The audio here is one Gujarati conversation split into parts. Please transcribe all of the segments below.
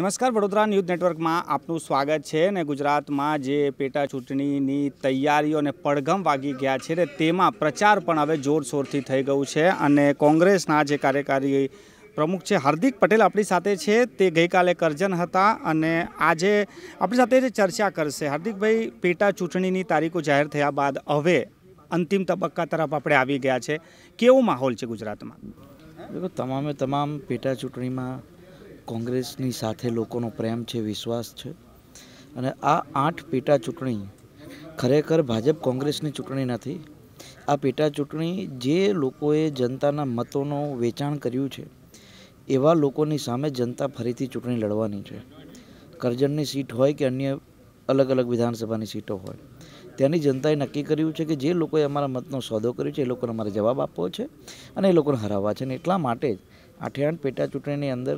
નમસ્કાર વડોદરા ન્યૂઝ નેટવર્કમાં આપનું સ્વાગત છે ને ગુજરાતમાં જે પેટા ચૂંટણીની તૈયારીઓને પડઘમ વાગી ગયા છે ને તેમાં પ્રચાર પણ હવે જોરશોરથી થઈ ગયું છે અને કોંગ્રેસના જે કાર્યકારી પ્રમુખ છે હાર્દિક પટેલ આપણી સાથે છે તે ગઈકાલે કરજન હતા અને આજે આપણી સાથે જે ચર્ચા કરશે હાર્દિકભાઈ પેટા ચૂંટણીની તારીખો જાહેર થયા બાદ હવે અંતિમ તબક્કા તરફ આપણે આવી ગયા છે કેવો માહોલ છે ગુજરાતમાં તમામે તમામ પેટા ચૂંટણીમાં કોંગ્રેસની સાથે લોકોનો પ્રેમ છે વિશ્વાસ છે અને આ આઠ પેટા ચૂંટણી ખરેખર ભાજપ કોંગ્રેસની ચૂંટણી નથી આ પેટા ચૂંટણી જે લોકોએ જનતાના મતોનો વેચાણ કર્યું છે એવા લોકોની સામે જનતા ફરીથી ચૂંટણી લડવાની છે કરજણની સીટ હોય કે અન્ય અલગ અલગ વિધાનસભાની સીટો હોય ત્યાંની જનતાએ નક્કી કર્યું છે કે જે લોકોએ અમારા મતનો સોદો કર્યો છે એ લોકોને અમારે જવાબ આપવો છે અને એ લોકોને હરાવવા છે અને એટલા માટે જ આઠે આઠ પેટા ચૂંટણીની અંદર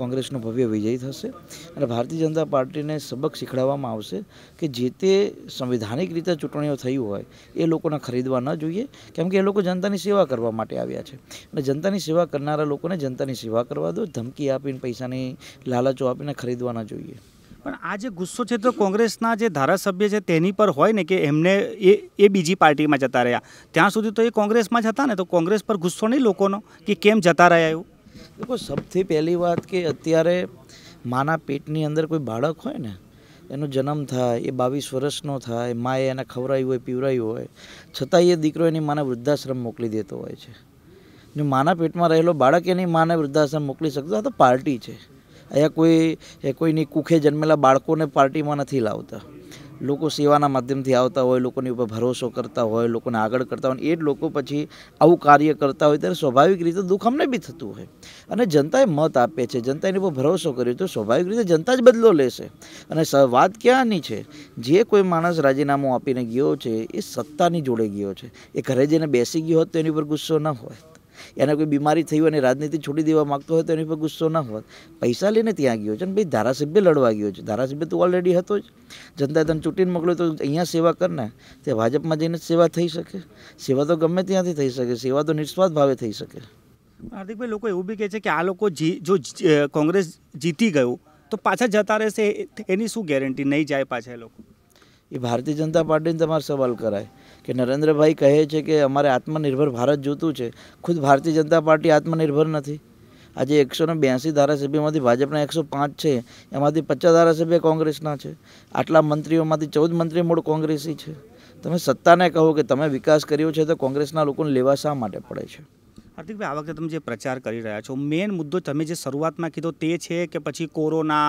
કોંગ્રેસનો ભવ્ય વિજય થશે અને ભારતીય જનતા પાર્ટીને સબક શીખડાવવામાં આવશે કે જે તે સંવિધાનિક રીતે ચૂંટણીઓ થયું હોય એ લોકોને ખરીદવા ન જોઈએ કેમ કે એ લોકો જનતાની સેવા કરવા માટે આવ્યા છે અને જનતાની સેવા કરનારા લોકોને જનતાની સેવા કરવા દો ધમકી આપીને પૈસાની લાલચો આપીને ખરીદવા ન જોઈએ પણ આ જે ગુસ્સો છે તો કોંગ્રેસના જે ધારાસભ્ય છે તેની પર હોય ને કે એમને એ એ બીજી પાર્ટીમાં જતા રહ્યા ત્યાં સુધી તો એ કોંગ્રેસમાં જ હતા ને તો કોંગ્રેસ પર ગુસ્સો નહીં લોકોનો કે કેમ જતા રહ્યા એવું લોકો સૌથી પહેલી વાત કે અત્યારે માના પેટની અંદર કોઈ બાળક હોય ને એનો જન્મ થાય એ બાવીસ વર્ષનો થાય માએ એને ખવરાયું હોય પીવરાયું હોય છતાંય એ દીકરો એની માને વૃદ્ધાશ્રમ મોકલી દેતો હોય છે જો માના પેટમાં રહેલો બાળક એની માને વૃદ્ધાશ્રમ મોકલી શકતો આ તો પાર્ટી છે અહીંયા કોઈ એ કોઈની કુખે જન્મેલા બાળકોને પાર્ટીમાં નથી લાવતા લોકો સેવાના માધ્યમથી આવતા હોય લોકોની ઉપર ભરોસો કરતા હોય લોકોને આગળ કરતા હોય એ જ લોકો પછી આવું કાર્ય કરતા હોય ત્યારે સ્વાભાવિક રીતે દુઃખ અમને બી થતું હોય અને જનતાએ મત આપે છે જનતા એની ઉપર ભરોસો કર્યો તો સ્વાભાવિક રીતે જનતા જ બદલો લેશે અને વાત ક્યાંની છે જે કોઈ માણસ રાજીનામું આપીને ગયો છે એ સત્તાની જોડે ગયો છે એ ઘરે જઈને બેસી ગયો હોત તો એની ઉપર ગુસ્સો ન હોય એને કોઈ બીમારી થઈ હોય અને રાજનીતિ છોડી દેવા માગતો હોય તો એની પર ગુસ્સો ન હોત પૈસા લઈને ત્યાં ગયો છે અને ભાઈ ધારાસભ્ય લડવા ગયો છે ધારાસભ્ય તો ઓલરેડી હતો જ જનતા તને ચૂંટીને મોકલ્યો તો અહીંયા સેવા કરને તે ભાજપમાં જઈને સેવા થઈ શકે સેવા તો ગમે ત્યાંથી થઈ શકે સેવા તો નિસ્વાર્થ ભાવે થઈ શકે હાર્દિકભાઈ લોકો એવું બી કહે છે કે આ લોકો જો કોંગ્રેસ જીતી ગયું તો પાછા જતા રહેશે એની શું ગેરંટી નહીં જાય પાછા એ લોકો એ ભારતીય જનતા પાર્ટીને તમારે સવાલ કરાય કે નરેન્દ્રભાઈ કહે છે કે અમારે આત્મનિર્ભર ભારત જોતું છે ખુદ ભારતીય જનતા પાર્ટી આત્મનિર્ભર નથી આજે એકસો ને બ્યાસી ધારાસભ્યમાંથી ભાજપના એકસો પાંચ છે એમાંથી પચાસ ધારાસભ્ય કોંગ્રેસના છે આટલા મંત્રીઓમાંથી ચૌદ મંત્રી મૂળ કોંગ્રેસી છે તમે સત્તાને કહો કે તમે વિકાસ કર્યો છે તો કોંગ્રેસના લોકોને લેવા શા માટે પડે છે હાર્દિકભાઈ આ વખતે તમે જે પ્રચાર કરી રહ્યા છો મેઇન મુદ્દો તમે જે શરૂઆતમાં કીધો તે છે કે પછી કોરોના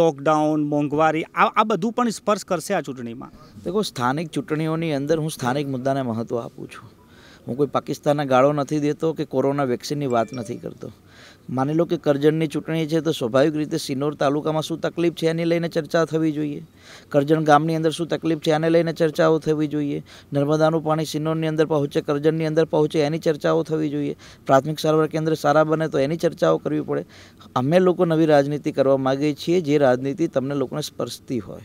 લોકડાઉન મોંઘવારી આ આ બધું પણ સ્પર્શ કરશે આ ચૂંટણીમાં દેખો સ્થાનિક ચૂંટણીઓની અંદર હું સ્થાનિક મુદ્દાને મહત્ત્વ આપું છું હું કોઈ પાકિસ્તાનના ગાળો નથી દેતો કે કોરોના વેક્સિનની વાત નથી કરતો માની લો કે કરજણની ચૂંટણી છે તો સ્વાભાવિક રીતે સિનોર તાલુકામાં શું તકલીફ છે એની લઈને ચર્ચા થવી જોઈએ કરજણ ગામની અંદર શું તકલીફ છે એને લઈને ચર્ચાઓ થવી જોઈએ નર્મદાનું પાણી સિનોરની અંદર પહોંચે કરજણની અંદર પહોંચે એની ચર્ચાઓ થવી જોઈએ પ્રાથમિક સારવાર કેન્દ્ર સારા બને તો એની ચર્ચાઓ કરવી પડે અમે લોકો નવી રાજનીતિ કરવા માગીએ છીએ જે રાજનીતિ તમને લોકોને સ્પર્શતી હોય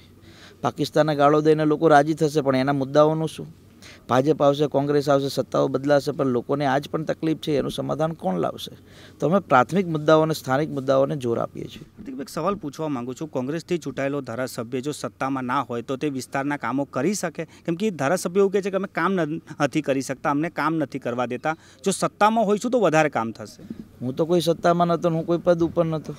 પાકિસ્તાનને ગાળો દઈને લોકો રાજી થશે પણ એના મુદ્દાઓનું શું ભાજપ આવશે કોંગ્રેસ આવશે સત્તાઓ બદલાશે પણ લોકોને આજ પણ તકલીફ છે એનું સમાધાન કોણ લાવશે તો અમે પ્રાથમિક મુદ્દાઓને સ્થાનિક મુદ્દાઓને જોર આપીએ છીએ હાર્દિકભાઈ સવાલ પૂછવા માંગુ છું કોંગ્રેસથી ચૂંટાયેલો ધારાસભ્ય જો સત્તામાં ના હોય તો તે વિસ્તારના કામો કરી શકે કેમ કે ધારાસભ્ય એવું કહે છે કે અમે કામ નથી કરી શકતા અમને કામ નથી કરવા દેતા જો સત્તામાં હોઈશું તો વધારે કામ થશે હું તો કોઈ સત્તામાં નહોતો હું કોઈ પદ ઉપર નહોતો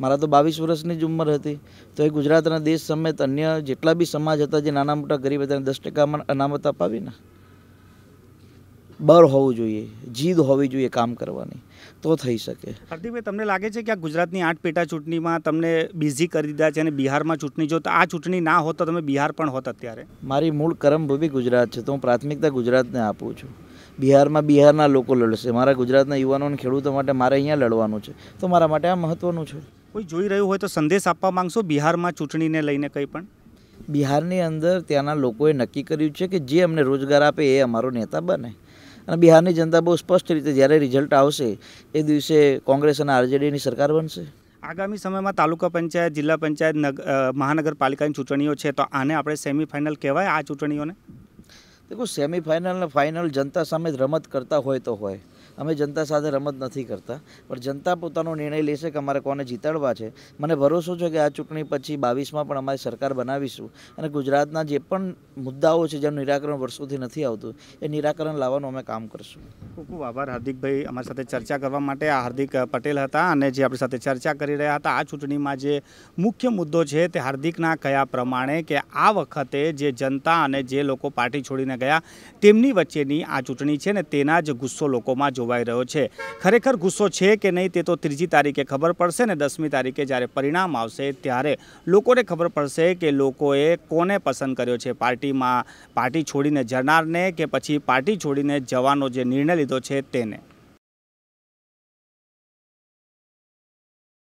મારા તો બાવીસ વર્ષની જ ઉંમર હતી તો એ ગુજરાતના દેશ સમેત અન્ય જેટલા બી સમાજ હતા જે નાના મોટા ગરીબ હતા દસ ટકામાં અનામત અપાવીને બર હોવું જોઈએ જીદ હોવી જોઈએ કામ કરવાની તો થઈ શકે હાર્દિકભાઈ તમને લાગે છે કે આ ગુજરાતની આઠ પેટા ચૂંટણીમાં તમને બિઝી કરી દીધા છે અને બિહારમાં ચૂંટણી જો તો આ ચૂંટણી ના હોત તો તમે બિહાર પણ હોત અત્યારે મારી મૂળ કરમભૂમિ ગુજરાત છે તો હું પ્રાથમિકતા ગુજરાતને આપું છું બિહારમાં બિહારના લોકો લડશે મારા ગુજરાતના યુવાનોને ખેડૂતો માટે મારે અહીંયા લડવાનું છે તો મારા માટે આ મહત્ત્વનું છે કોઈ જોઈ રહ્યું હોય તો સંદેશ આપવા માંગશો બિહારમાં ચૂંટણીને લઈને કંઈ પણ બિહારની અંદર ત્યાંના લોકોએ નક્કી કર્યું છે કે જે અમને રોજગાર આપે એ અમારો નેતા બને અને બિહારની જનતા બહુ સ્પષ્ટ રીતે જ્યારે રિઝલ્ટ આવશે એ દિવસે કોંગ્રેસ અને આરજેડીની સરકાર બનશે આગામી સમયમાં તાલુકા પંચાયત જિલ્લા પંચાયત મહાનગરપાલિકાની ચૂંટણીઓ છે તો આને આપણે સેમિફાઇનલ કહેવાય આ ચૂંટણીઓને દેખો સેમિફાઇનલ અને ફાઇનલ જનતા સામે રમત કરતા હોય તો હોય અમે જનતા સાથે રમત નથી કરતા પણ જનતા પોતાનો નિર્ણય લેશે કે અમારે કોને જીતાડવા છે મને ભરોસો છે કે આ ચૂંટણી પછી બાવીસમાં પણ અમારી સરકાર બનાવીશું અને ગુજરાતના જે પણ મુદ્દાઓ છે જેનું નિરાકરણ વર્ષોથી નથી આવતું એ નિરાકરણ લાવવાનું અમે કામ કરશું ખૂબ ખૂબ આભાર હાર્દિકભાઈ અમારી સાથે ચર્ચા કરવા માટે આ હાર્દિક પટેલ હતા અને જે આપણી સાથે ચર્ચા કરી રહ્યા હતા આ ચૂંટણીમાં જે મુખ્ય મુદ્દો છે તે હાર્દિકના કયા પ્રમાણે કે આ વખતે જે જનતા અને જે લોકો પાર્ટી છોડીને ગયા તેમની વચ્ચેની આ ચૂંટણી છે ને તેના જ ગુસ્સો લોકોમાં જોવા જોવાઈ રહ્યો છે ખરેખર ગુસ્સો છે કે નહીં તે તો ત્રીજી તારીખે ખબર પડશે ને દસમી તારીખે જ્યારે પરિણામ આવશે ત્યારે લોકોને ખબર પડશે કે લોકોએ કોને પસંદ કર્યો છે પાર્ટીમાં પાર્ટી છોડીને જનારને કે પછી પાર્ટી છોડીને જવાનો જે નિર્ણય લીધો છે તેને